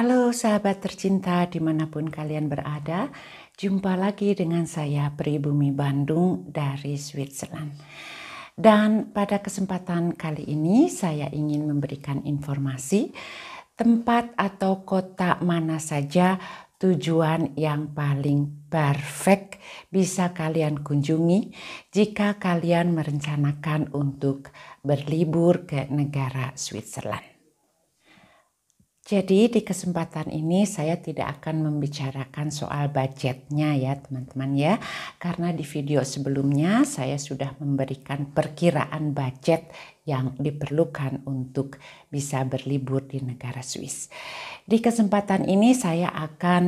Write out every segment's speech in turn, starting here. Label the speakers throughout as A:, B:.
A: Halo sahabat tercinta dimanapun kalian berada, jumpa lagi dengan saya Pribumi Bandung dari Switzerland. Dan pada kesempatan kali ini saya ingin memberikan informasi tempat atau kota mana saja tujuan yang paling perfect bisa kalian kunjungi jika kalian merencanakan untuk berlibur ke negara Switzerland. Jadi di kesempatan ini saya tidak akan membicarakan soal budgetnya ya teman-teman ya. Karena di video sebelumnya saya sudah memberikan perkiraan budget yang diperlukan untuk bisa berlibur di negara Swiss. Di kesempatan ini saya akan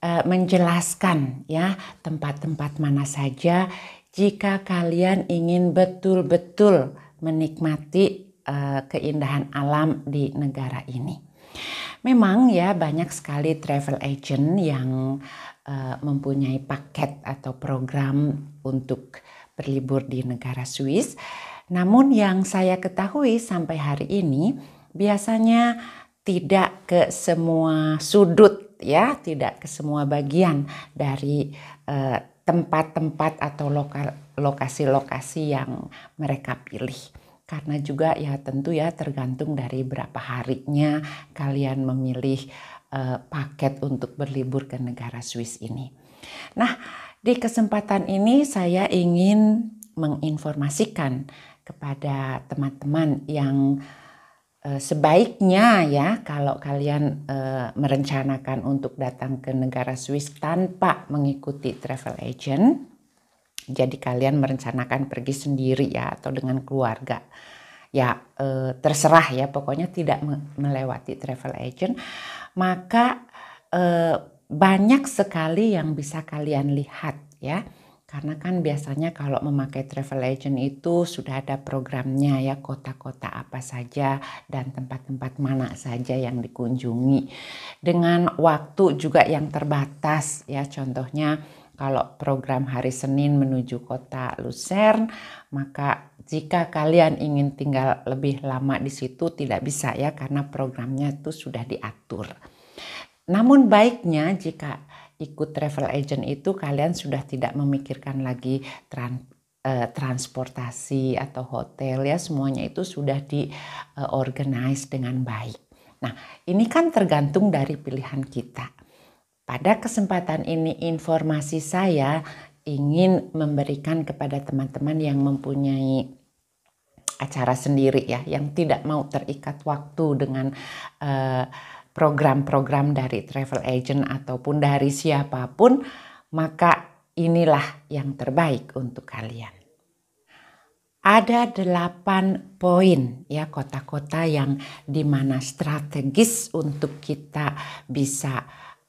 A: uh, menjelaskan ya tempat-tempat mana saja jika kalian ingin betul-betul menikmati uh, keindahan alam di negara ini. Memang ya banyak sekali travel agent yang uh, mempunyai paket atau program untuk berlibur di negara Swiss. Namun yang saya ketahui sampai hari ini biasanya tidak ke semua sudut ya, tidak ke semua bagian dari eh, tempat-tempat uh, atau lokasi-lokasi yang mereka pilih karena juga ya tentu ya tergantung dari berapa harinya kalian memilih uh, paket untuk berlibur ke negara Swiss ini. Nah, di kesempatan ini saya ingin menginformasikan kepada teman-teman yang eh, sebaiknya ya kalau kalian e, merencanakan untuk datang ke negara Swiss tanpa mengikuti travel agent jadi kalian merencanakan pergi sendiri ya atau dengan keluarga ya e, terserah ya pokoknya tidak melewati travel agent maka e, banyak sekali yang bisa kalian lihat ya karena kan biasanya kalau memakai travel agent itu sudah ada programnya ya kota-kota apa saja dan tempat-tempat mana saja yang dikunjungi dengan waktu juga yang terbatas ya contohnya kalau program hari Senin menuju kota Lucerne, maka jika kalian ingin tinggal lebih lama di situ tidak bisa ya karena programnya itu sudah diatur. Namun baiknya jika ikut travel agent itu kalian sudah tidak memikirkan lagi trans eh, transportasi atau hotel ya semuanya itu sudah eh, organize dengan baik. Nah, ini kan tergantung dari pilihan kita pada kesempatan ini informasi saya ingin memberikan kepada teman-teman yang mempunyai acara sendiri ya, yang tidak mau terikat waktu dengan eh, program-program uh, dari travel agent ataupun dari siapapun, maka inilah yang terbaik untuk kalian. Ada delapan poin ya kota-kota yang dimana strategis untuk kita bisa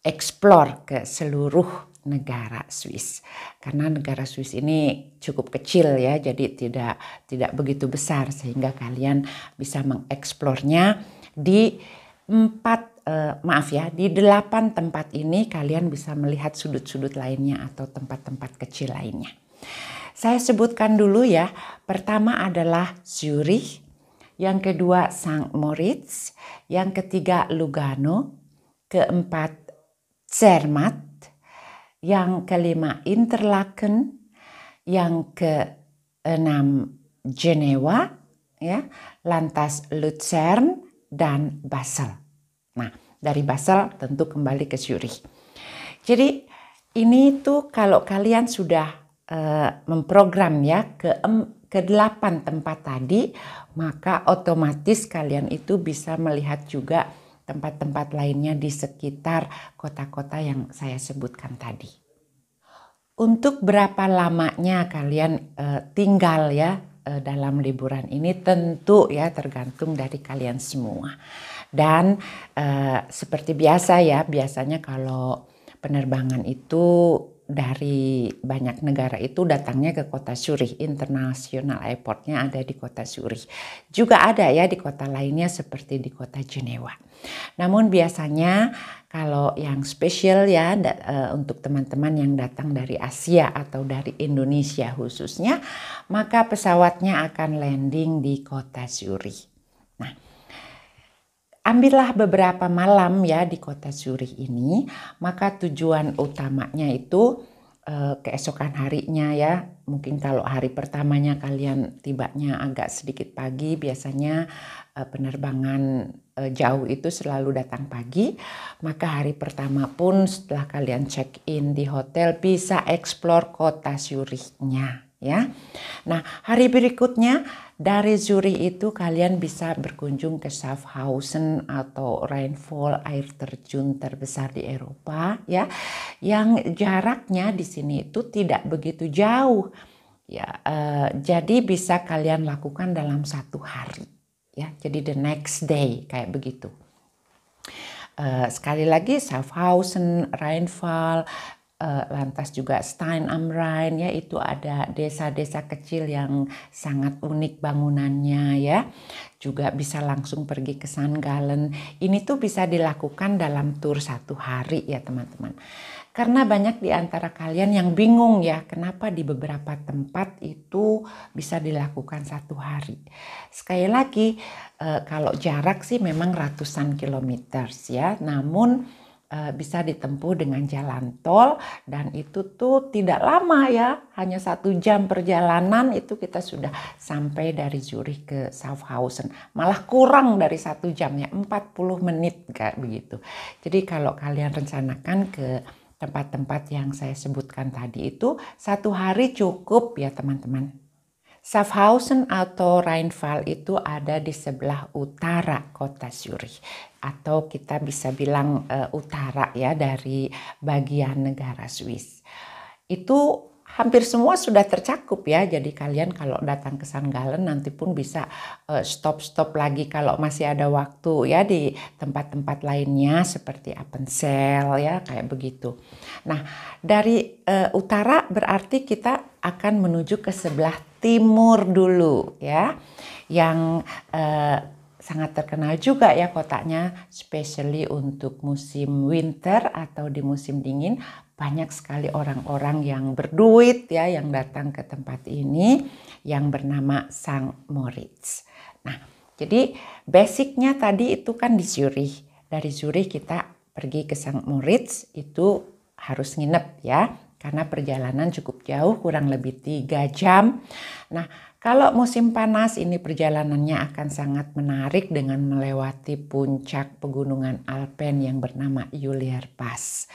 A: eksplor ke seluruh negara Swiss karena negara Swiss ini cukup kecil ya jadi tidak tidak begitu besar sehingga kalian bisa mengeksplornya di empat eh, maaf ya di delapan tempat ini kalian bisa melihat sudut-sudut lainnya atau tempat-tempat kecil lainnya saya sebutkan dulu ya pertama adalah Zurich yang kedua St. Moritz yang ketiga Lugano keempat Cermat, yang kelima Interlaken, yang keenam Jenewa, ya, lantas Luzern dan Basel. Nah, dari Basel tentu kembali ke Zurich. Jadi ini tuh kalau kalian sudah uh, memprogram ya ke ke delapan tempat tadi, maka otomatis kalian itu bisa melihat juga tempat-tempat lainnya di sekitar kota-kota yang saya sebutkan tadi. Untuk berapa lamanya kalian e, tinggal ya e, dalam liburan ini tentu ya tergantung dari kalian semua. Dan e, seperti biasa ya, biasanya kalau penerbangan itu dari banyak negara itu datangnya ke kota Zurich. internasional Airportnya ada di kota Zurich. Juga ada ya di kota lainnya seperti di kota Jenewa. Namun biasanya kalau yang spesial ya e, untuk teman-teman yang datang dari Asia atau dari Indonesia khususnya, maka pesawatnya akan landing di kota Zurich ambillah beberapa malam ya di kota Zurich ini, maka tujuan utamanya itu eh, keesokan harinya ya. Mungkin kalau hari pertamanya kalian tibanya agak sedikit pagi, biasanya eh, penerbangan eh, jauh itu selalu datang pagi, maka hari pertama pun setelah kalian check in di hotel bisa explore kota Zurichnya ya. Nah, hari berikutnya dari Zurich itu kalian bisa berkunjung ke Schaffhausen atau rainfall air terjun terbesar di Eropa ya. Yang jaraknya di sini itu tidak begitu jauh. Ya, uh, jadi bisa kalian lakukan dalam satu hari ya. Jadi the next day kayak begitu. Uh, sekali lagi Schaffhausen, Rheinfall, Eh, lantas juga Stein am Rhein ya itu ada desa-desa kecil yang sangat unik bangunannya ya juga bisa langsung pergi ke Sun Gallen ini tuh bisa dilakukan dalam tur satu hari ya teman-teman karena banyak di antara kalian yang bingung ya kenapa di beberapa tempat itu bisa dilakukan satu hari sekali lagi eh, kalau jarak sih memang ratusan kilometer ya namun Eh, bisa ditempuh dengan jalan tol dan itu tuh tidak lama ya hanya satu jam perjalanan itu kita sudah sampai dari Zurich ke Schaffhausen malah kurang dari satu jamnya 40 menit kayak begitu jadi kalau kalian rencanakan ke tempat-tempat yang saya sebutkan tadi itu satu hari cukup ya teman-teman Schaffhausen atau Rheinfall itu ada di sebelah utara kota Zurich atau kita bisa bilang uh, utara ya dari bagian negara Swiss. Itu hampir semua sudah tercakup ya. Jadi kalian kalau datang ke San Galen nanti pun bisa eh, stop-stop uh, lagi kalau masih ada waktu ya di tempat-tempat lainnya seperti Appenzell ya kayak begitu. Nah, dari uh, utara berarti kita akan menuju ke sebelah timur dulu ya. Yang uh, sangat terkenal juga ya kotanya, especially untuk musim winter atau di musim dingin. Banyak sekali orang-orang yang berduit ya yang datang ke tempat ini yang bernama Sang Moritz. Nah, jadi basicnya tadi itu kan di Zurich. Dari Zurich kita pergi ke Sang Moritz itu harus nginep ya karena perjalanan cukup jauh kurang lebih tiga jam. Nah, kalau musim panas ini perjalanannya akan sangat menarik dengan melewati puncak pegunungan Alpen yang bernama Yulier Pass.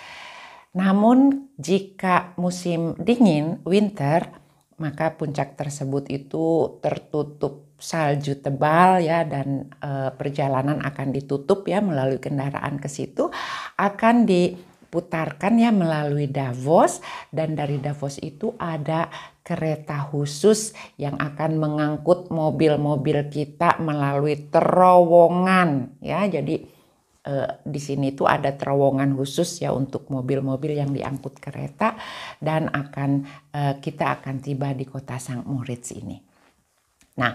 A: Namun jika musim dingin, winter, maka puncak tersebut itu tertutup salju tebal ya dan e, perjalanan akan ditutup ya melalui kendaraan ke situ akan diputarkan ya melalui Davos dan dari Davos itu ada kereta khusus yang akan mengangkut mobil-mobil kita melalui terowongan ya jadi eh, di sini tuh ada terowongan khusus ya untuk mobil-mobil yang diangkut kereta dan akan eh, kita akan tiba di kota Sang Moritz ini. Nah,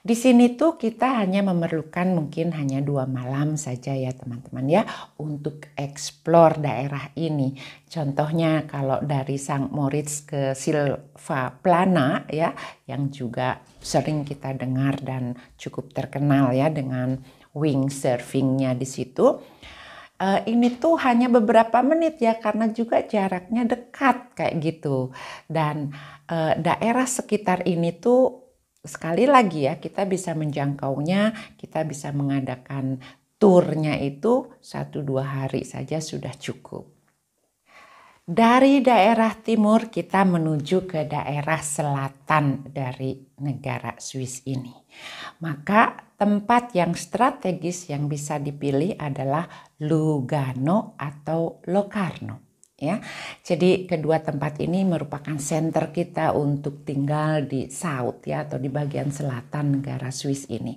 A: di sini tuh kita hanya memerlukan mungkin hanya dua malam saja ya teman-teman ya untuk eksplor daerah ini. Contohnya kalau dari Sang Moritz ke Silva Plana ya yang juga sering kita dengar dan cukup terkenal ya dengan wing surfingnya di situ. Uh, ini tuh hanya beberapa menit ya karena juga jaraknya dekat kayak gitu dan uh, daerah sekitar ini tuh sekali lagi ya kita bisa menjangkaunya, kita bisa mengadakan turnya itu satu dua hari saja sudah cukup. Dari daerah timur kita menuju ke daerah selatan dari negara Swiss ini. Maka tempat yang strategis yang bisa dipilih adalah Lugano atau Locarno ya. Jadi kedua tempat ini merupakan center kita untuk tinggal di south ya atau di bagian selatan negara Swiss ini.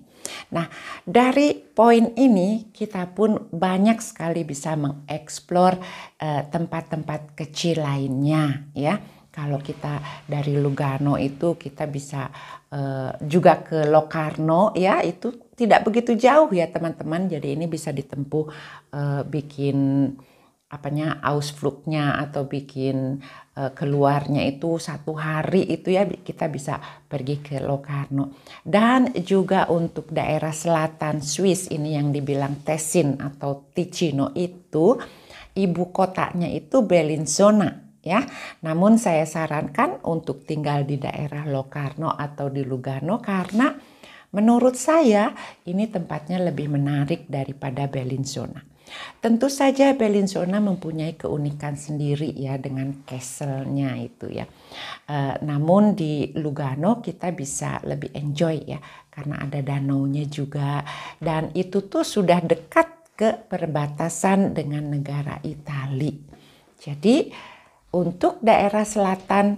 A: Nah, dari poin ini kita pun banyak sekali bisa mengeksplor eh, tempat-tempat kecil lainnya ya. Kalau kita dari Lugano itu kita bisa eh, juga ke Locarno ya itu tidak begitu jauh ya teman-teman. Jadi ini bisa ditempuh eh, bikin apanya ausflugnya atau bikin uh, keluarnya itu satu hari itu ya kita bisa pergi ke Locarno dan juga untuk daerah selatan Swiss ini yang dibilang Tessin atau Ticino itu ibu kotanya itu Bellinzona ya namun saya sarankan untuk tinggal di daerah Locarno atau di Lugano karena Menurut saya, ini tempatnya lebih menarik daripada Bellinzona. Tentu saja Bellinzona mempunyai keunikan sendiri ya dengan castle-nya itu ya. E, namun di Lugano kita bisa lebih enjoy ya karena ada danau nya juga dan itu tuh sudah dekat ke perbatasan dengan negara Italia. Jadi untuk daerah selatan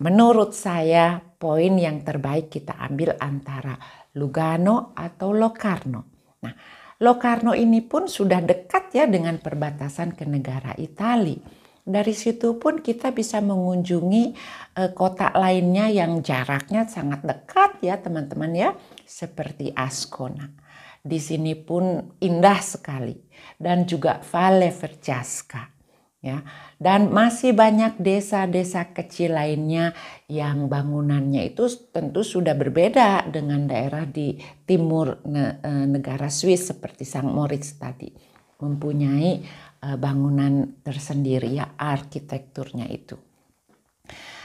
A: menurut saya poin yang terbaik kita ambil antara Lugano atau Locarno. Nah, Locarno ini pun sudah dekat ya dengan perbatasan ke negara Italia. Dari situ pun kita bisa mengunjungi eh, kota lainnya yang jaraknya sangat dekat ya teman-teman ya, seperti Ascona. Di sini pun indah sekali dan juga Valle ya. Dan masih banyak desa-desa kecil lainnya yang bangunannya itu tentu sudah berbeda dengan daerah di timur e, negara Swiss seperti St. Moritz tadi. Mempunyai e, bangunan tersendiri ya arsitekturnya itu.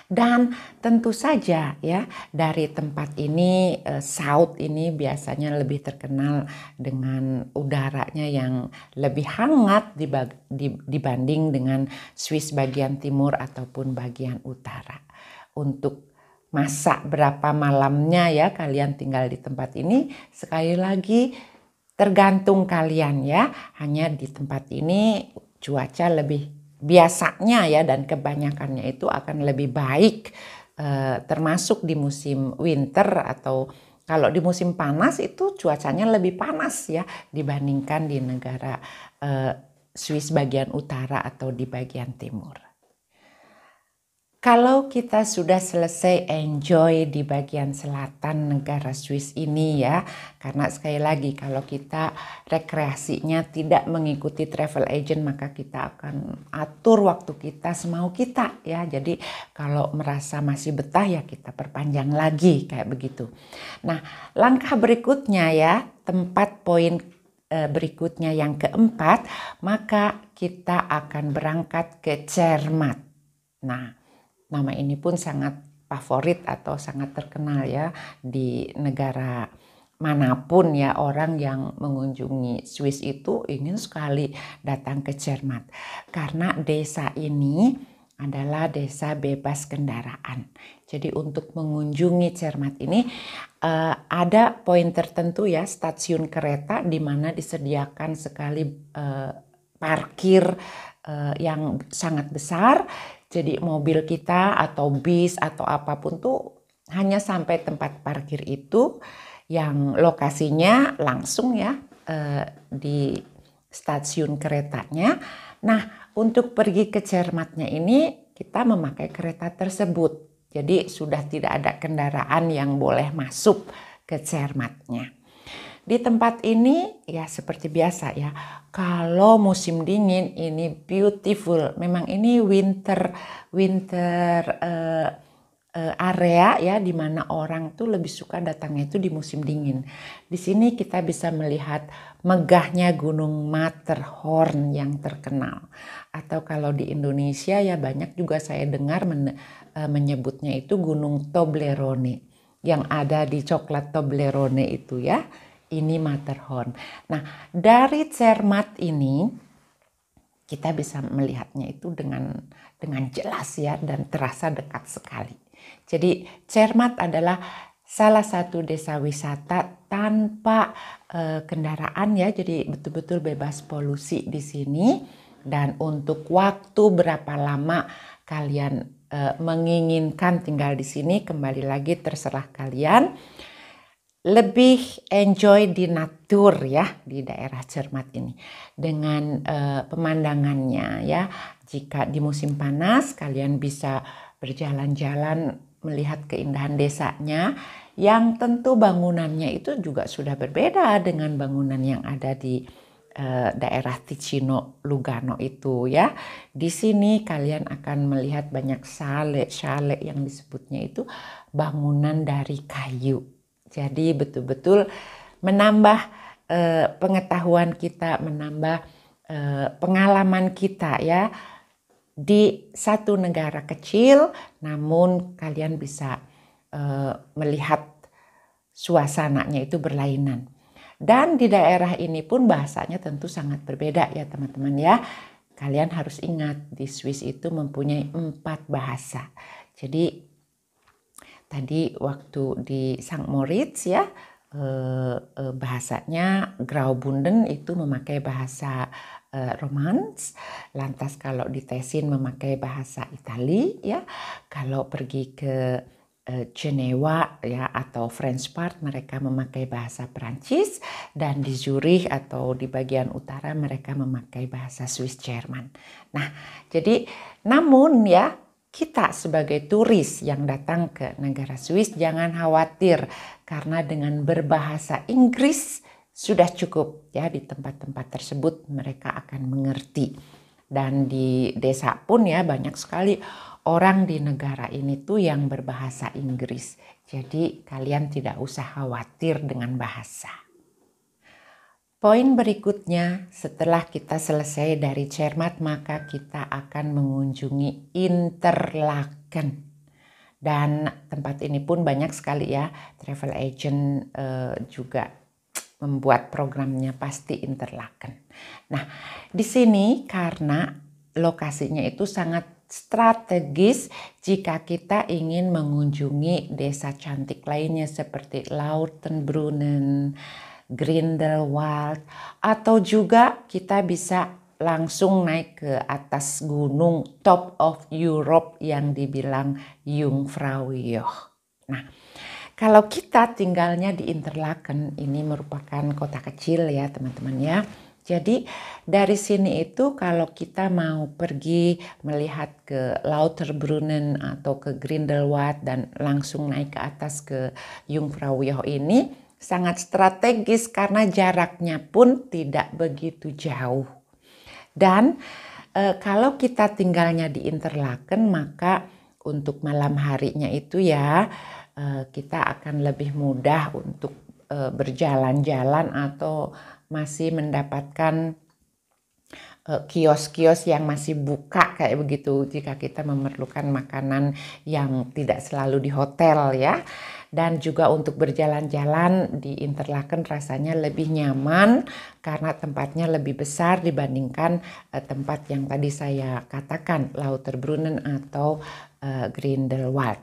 A: Dan tentu saja ya dari tempat ini South eh, ini biasanya lebih terkenal dengan udaranya yang lebih hangat dibanding dengan Swiss bagian timur ataupun bagian utara. Untuk masa berapa malamnya ya kalian tinggal di tempat ini sekali lagi tergantung kalian ya hanya di tempat ini cuaca lebih biasanya ya dan kebanyakannya itu akan lebih baik eh, termasuk di musim winter atau kalau di musim panas itu cuacanya lebih panas ya dibandingkan di negara eh, Swiss bagian utara atau di bagian timur. Kalau kita sudah selesai enjoy di bagian selatan negara Swiss ini ya, karena sekali lagi kalau kita rekreasinya tidak mengikuti travel agent maka kita akan atur waktu kita semau kita ya. Jadi kalau merasa masih betah ya kita perpanjang lagi kayak begitu. Nah, langkah berikutnya ya, tempat poin eh, berikutnya yang keempat, maka kita akan berangkat ke Cermat. Nah, nama ini pun sangat favorit atau sangat terkenal ya di negara manapun ya orang yang mengunjungi Swiss itu ingin sekali datang ke Cermat karena desa ini adalah desa bebas kendaraan. Jadi untuk mengunjungi Cermat ini eh, ada poin tertentu ya stasiun kereta di mana disediakan sekali eh, parkir eh, yang sangat besar jadi mobil kita atau bis atau apapun tuh hanya sampai tempat parkir itu yang lokasinya langsung ya eh, di stasiun keretanya. Nah, untuk pergi ke Cermatnya ini kita memakai kereta tersebut. Jadi sudah tidak ada kendaraan yang boleh masuk ke Cermatnya. Di tempat ini ya seperti biasa ya. Kalau musim dingin ini beautiful. Memang ini winter winter uh, area ya di mana orang tuh lebih suka datangnya itu di musim dingin. Di sini kita bisa melihat megahnya Gunung Matterhorn yang terkenal. Atau kalau di Indonesia ya banyak juga saya dengar men, eh, menyebutnya itu Gunung Toblerone yang ada di coklat Toblerone itu ya ini Matterhorn. Nah, dari Cermat ini kita bisa melihatnya itu dengan dengan jelas ya dan terasa dekat sekali. Jadi Cermat adalah salah satu desa wisata tanpa eh, kendaraan ya, jadi betul-betul bebas polusi di sini dan untuk waktu berapa lama kalian eh, menginginkan tinggal di sini kembali lagi terserah kalian lebih enjoy di natur ya di daerah Cermat ini dengan uh, pemandangannya ya. Jika di musim panas kalian bisa berjalan-jalan melihat keindahan desanya yang tentu bangunannya itu juga sudah berbeda dengan bangunan yang ada di eh, daerah Ticino Lugano itu ya. Di sini kalian akan melihat banyak sale, sale yang disebutnya itu bangunan dari kayu jadi betul-betul menambah e, pengetahuan kita, menambah e, pengalaman kita ya di satu negara kecil, namun kalian bisa e, melihat suasananya itu berlainan. Dan di daerah ini pun bahasanya tentu sangat berbeda ya teman-teman ya. Kalian harus ingat di Swiss itu mempunyai empat bahasa. Jadi tadi waktu di St. Moritz ya eh, eh, bahasanya Graubunden itu memakai bahasa Romance. Eh, Romans, lantas kalau di Tessin memakai bahasa Itali ya. Kalau pergi ke Jenewa ya atau French part mereka memakai bahasa Perancis dan di Zurich atau di bagian utara mereka memakai bahasa Swiss Jerman. Nah, jadi namun ya kita sebagai turis yang datang ke negara Swiss jangan khawatir karena dengan berbahasa Inggris sudah cukup ya di tempat-tempat tersebut mereka akan mengerti dan di desa pun ya banyak sekali orang di negara ini tuh yang berbahasa Inggris. Jadi kalian tidak usah khawatir dengan bahasa. Poin berikutnya, setelah kita selesai dari cermat, maka kita akan mengunjungi Interlaken dan tempat ini pun banyak sekali ya travel agent uh, juga membuat programnya pasti Interlaken. Nah, di sini karena lokasinya itu sangat strategis jika kita ingin mengunjungi desa cantik lainnya seperti Lautenbrunnen, Grindelwald atau juga kita bisa langsung naik ke atas gunung top of Europe yang dibilang Jungfraujoch. Nah, kalau kita tinggalnya di Interlaken, ini merupakan kota kecil ya teman-teman ya. Jadi dari sini itu kalau kita mau pergi melihat ke Lauterbrunnen atau ke Grindelwald dan langsung naik ke atas ke Jungfraujoch ini sangat strategis karena jaraknya pun tidak begitu jauh. Dan e, kalau kita tinggalnya di Interlaken maka untuk malam harinya itu ya e, kita akan lebih mudah untuk e, berjalan-jalan atau masih mendapatkan kios-kios yang masih buka kayak begitu jika kita memerlukan makanan yang tidak selalu di hotel ya dan juga untuk berjalan-jalan di Interlaken rasanya lebih nyaman karena tempatnya lebih besar dibandingkan uh, tempat yang tadi saya katakan Lauterbrunnen atau uh, Grindelwald.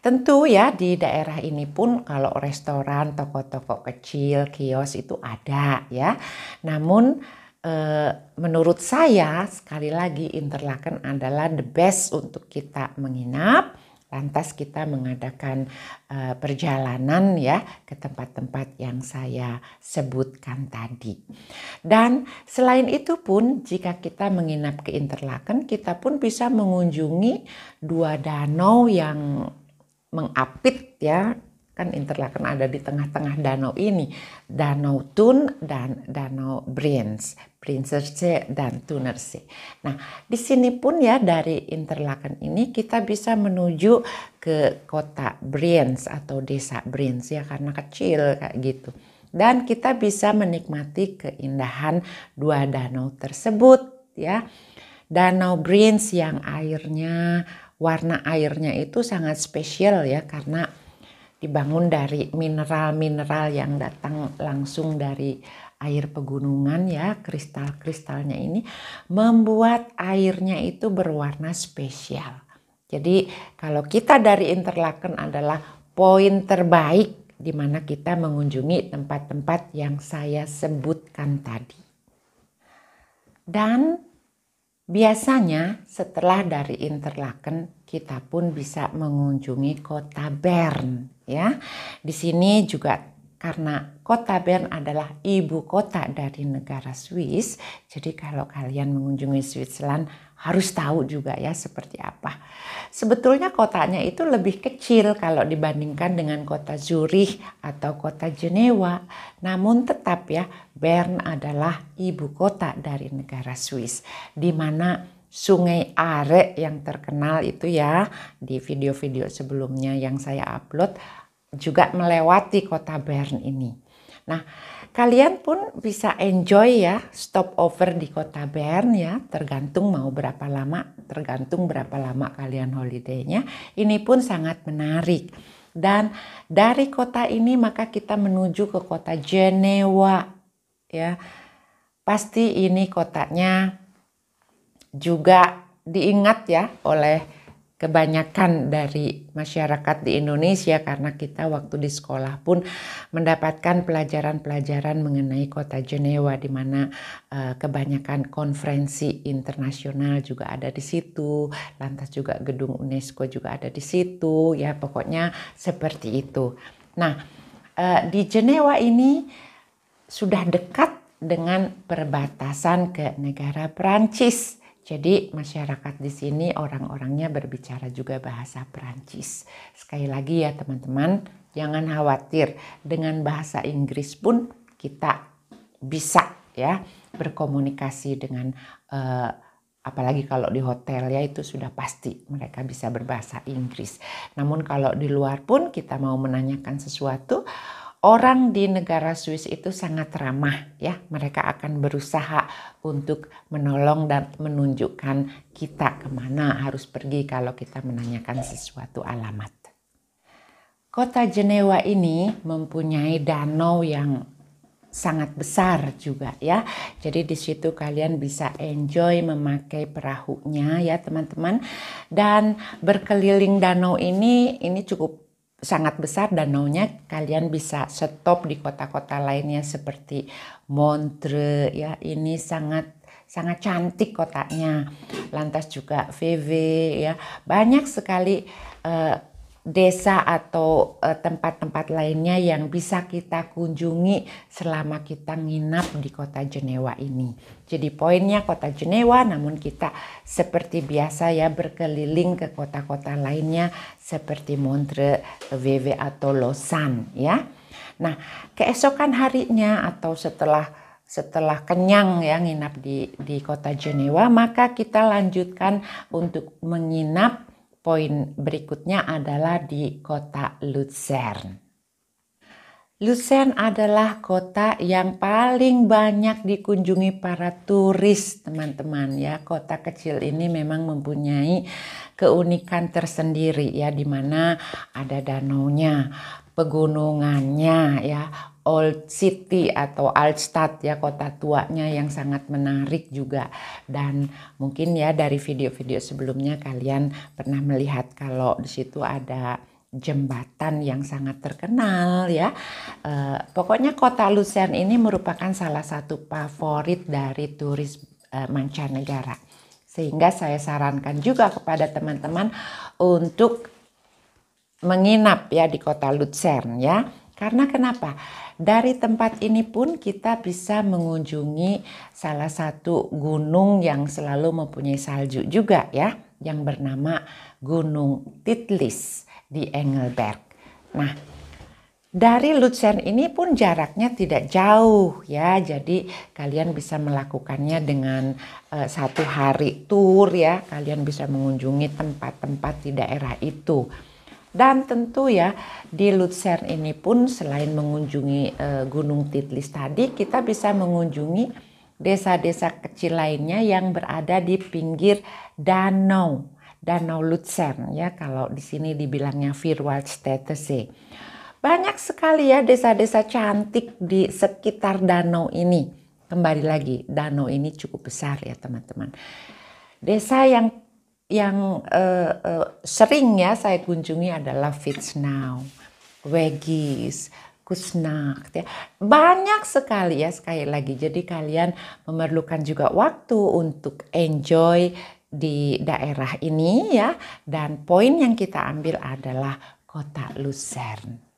A: Tentu ya di daerah ini pun kalau restoran, toko-toko kecil, kios itu ada ya. Namun eh, menurut saya sekali lagi Interlaken adalah the best untuk kita menginap lantas kita mengadakan uh, perjalanan ya ke tempat-tempat yang saya sebutkan tadi. Dan selain itu pun jika kita menginap ke Interlaken, kita pun bisa mengunjungi dua danau yang mengapit ya kan Interlaken ada di tengah-tengah danau ini, Danau Thun dan Danau Brins Prinsersee dan Thunersee. Nah, di sini pun ya dari Interlaken ini kita bisa menuju ke kota Brienz atau desa Brienz ya karena kecil kayak gitu. Dan kita bisa menikmati keindahan dua danau tersebut ya. Danau Brienz yang airnya warna airnya itu sangat spesial ya karena dibangun dari mineral-mineral yang datang langsung dari air pegunungan ya kristal-kristalnya ini membuat airnya itu berwarna spesial. Jadi kalau kita dari Interlaken adalah poin terbaik di mana kita mengunjungi tempat-tempat yang saya sebutkan tadi. Dan biasanya setelah dari Interlaken kita pun bisa mengunjungi kota Bern ya. Di sini juga karena kota Bern adalah ibu kota dari negara Swiss. Jadi kalau kalian mengunjungi Switzerland harus tahu juga ya seperti apa. Sebetulnya kotanya itu lebih kecil kalau dibandingkan dengan kota Zurich atau kota Jenewa. Namun tetap ya Bern adalah ibu kota dari negara Swiss di mana Sungai Are yang terkenal itu ya di video-video sebelumnya yang saya upload juga melewati kota Bern ini. Nah, kalian pun bisa enjoy ya stopover di kota Bern ya, tergantung mau berapa lama, tergantung berapa lama kalian holiday-nya. Ini pun sangat menarik. Dan dari kota ini maka kita menuju ke kota Jenewa ya. Pasti ini kotanya juga diingat ya oleh kebanyakan dari masyarakat di Indonesia karena kita waktu di sekolah pun mendapatkan pelajaran-pelajaran mengenai kota Jenewa di mana uh, kebanyakan konferensi internasional juga ada di situ, lantas juga gedung UNESCO juga ada di situ ya pokoknya seperti itu. Nah, uh, di Jenewa ini sudah dekat dengan perbatasan ke negara Prancis jadi masyarakat di sini orang-orangnya berbicara juga bahasa Perancis. Sekali lagi ya teman-teman, jangan khawatir dengan bahasa Inggris pun kita bisa ya berkomunikasi dengan uh, apalagi kalau di hotel ya itu sudah pasti mereka bisa berbahasa Inggris. Namun kalau di luar pun kita mau menanyakan sesuatu orang di negara Swiss itu sangat ramah ya. Mereka akan berusaha untuk menolong dan menunjukkan kita kemana harus pergi kalau kita menanyakan sesuatu alamat. Kota Jenewa ini mempunyai danau yang sangat besar juga ya. Jadi di situ kalian bisa enjoy memakai perahunya ya teman-teman. Dan berkeliling danau ini ini cukup sangat besar danaunya kalian bisa stop di kota-kota lainnya seperti Montre ya ini sangat sangat cantik kotanya lantas juga VV ya banyak sekali eh, desa atau eh, tempat-tempat lainnya yang bisa kita kunjungi selama kita nginap di kota Jenewa ini. Jadi poinnya kota Jenewa namun kita seperti biasa ya berkeliling ke kota-kota lainnya seperti Montre, VV atau Losan, ya. Nah, keesokan harinya atau setelah setelah kenyang ya nginap di di kota Jenewa maka kita lanjutkan untuk menginap poin berikutnya adalah di kota Luzern. Luzern adalah kota yang paling banyak dikunjungi para turis, teman-teman ya. Kota kecil ini memang mempunyai keunikan tersendiri ya di mana ada danaunya, pegunungannya ya, Old City atau Altstadt ya kota tuanya yang sangat menarik juga dan mungkin ya dari video-video sebelumnya kalian pernah melihat kalau di situ ada jembatan yang sangat terkenal ya. E, pokoknya kota Lucerne ini merupakan salah satu favorit dari turis e, mancanegara. Sehingga saya sarankan juga kepada teman-teman untuk menginap ya di kota Lucerne ya. Karena kenapa? Dari tempat ini pun kita bisa mengunjungi salah satu gunung yang selalu mempunyai salju juga ya, yang bernama Gunung Titlis di Engelberg. Nah, dari Luzern ini pun jaraknya tidak jauh ya, jadi kalian bisa melakukannya dengan uh, satu hari tour ya. Kalian bisa mengunjungi tempat-tempat di daerah itu. Dan tentu ya di Lucerne ini pun selain mengunjungi e, Gunung Titlis tadi, kita bisa mengunjungi desa-desa kecil lainnya yang berada di pinggir danau, danau Lucerne ya kalau di sini dibilangnya Stetese Banyak sekali ya desa-desa cantik di sekitar danau ini. Kembali lagi, danau ini cukup besar ya teman-teman. Desa yang yang uh, uh, sering ya saya kunjungi adalah Fitznow, Wegis, Kusnak. Ya. Banyak sekali ya sekali lagi. Jadi kalian memerlukan juga waktu untuk enjoy di daerah ini ya. Dan poin yang kita ambil adalah kota Luzern.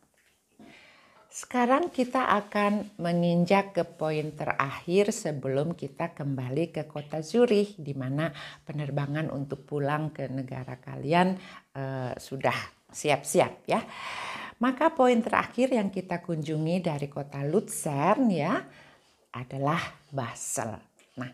A: Sekarang kita akan menginjak ke poin terakhir sebelum kita kembali ke kota Zurich di mana penerbangan untuk pulang ke negara kalian eh, sudah siap-siap ya. Maka poin terakhir yang kita kunjungi dari kota Luzern ya adalah Basel. Nah,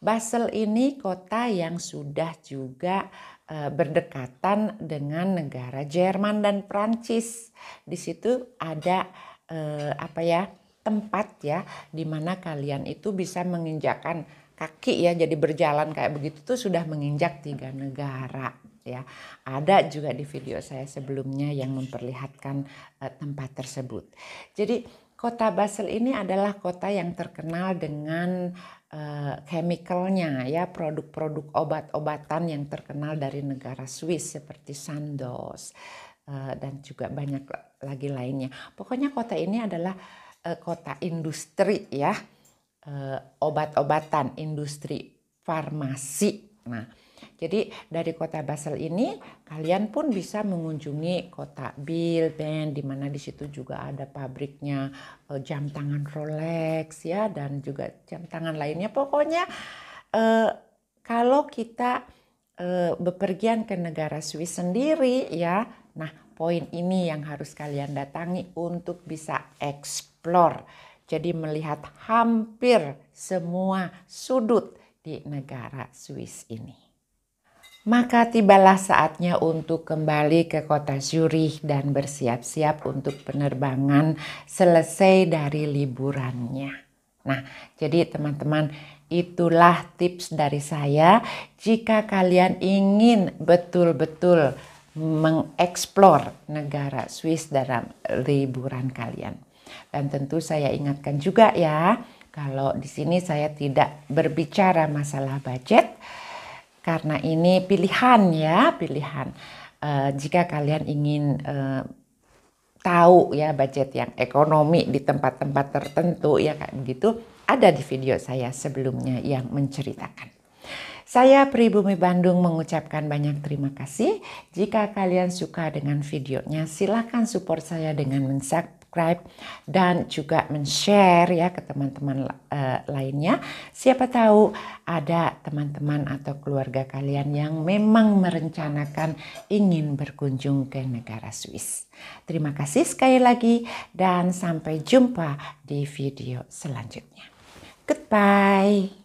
A: Basel ini kota yang sudah juga eh, berdekatan dengan negara Jerman dan Prancis. Di situ ada eh, apa ya tempat ya dimana kalian itu bisa menginjakan kaki ya jadi berjalan kayak begitu tuh sudah menginjak tiga negara ya ada juga di video saya sebelumnya yang memperlihatkan eh, tempat tersebut jadi kota Basel ini adalah kota yang terkenal dengan eh, chemicalnya ya produk-produk obat-obatan yang terkenal dari negara Swiss seperti Sandoz, Eh, dan juga banyak lagi lainnya. Pokoknya kota ini adalah eh, kota industri ya, eh, obat-obatan, industri farmasi. Nah, jadi dari kota Basel ini kalian pun bisa mengunjungi kota Bilben di mana di situ juga ada pabriknya jam tangan Rolex ya dan juga jam tangan lainnya. Pokoknya eh, kalau kita eh, bepergian ke negara Swiss sendiri ya Nah, poin ini yang harus kalian datangi untuk bisa explore. Jadi melihat hampir semua sudut di negara Swiss ini. Maka tibalah saatnya untuk kembali ke kota Zurich dan bersiap-siap untuk penerbangan selesai dari liburannya. Nah, jadi teman-teman, itulah tips dari saya jika kalian ingin betul-betul mengeksplor negara Swiss dalam liburan kalian. Dan tentu saya ingatkan juga ya, kalau di sini saya tidak berbicara masalah budget karena ini pilihan ya, pilihan. Uh, jika kalian ingin uh, tahu ya budget yang ekonomi di tempat-tempat tertentu ya kayak begitu, ada di video saya sebelumnya yang menceritakan. Saya Pribumi Bandung mengucapkan banyak terima kasih. Jika kalian suka dengan videonya, silahkan support saya dengan subscribe dan juga men-share ya ke teman-teman uh, lainnya. Siapa tahu ada teman-teman atau keluarga kalian yang memang merencanakan ingin berkunjung ke negara Swiss. Terima kasih sekali lagi dan sampai jumpa di video selanjutnya. Goodbye.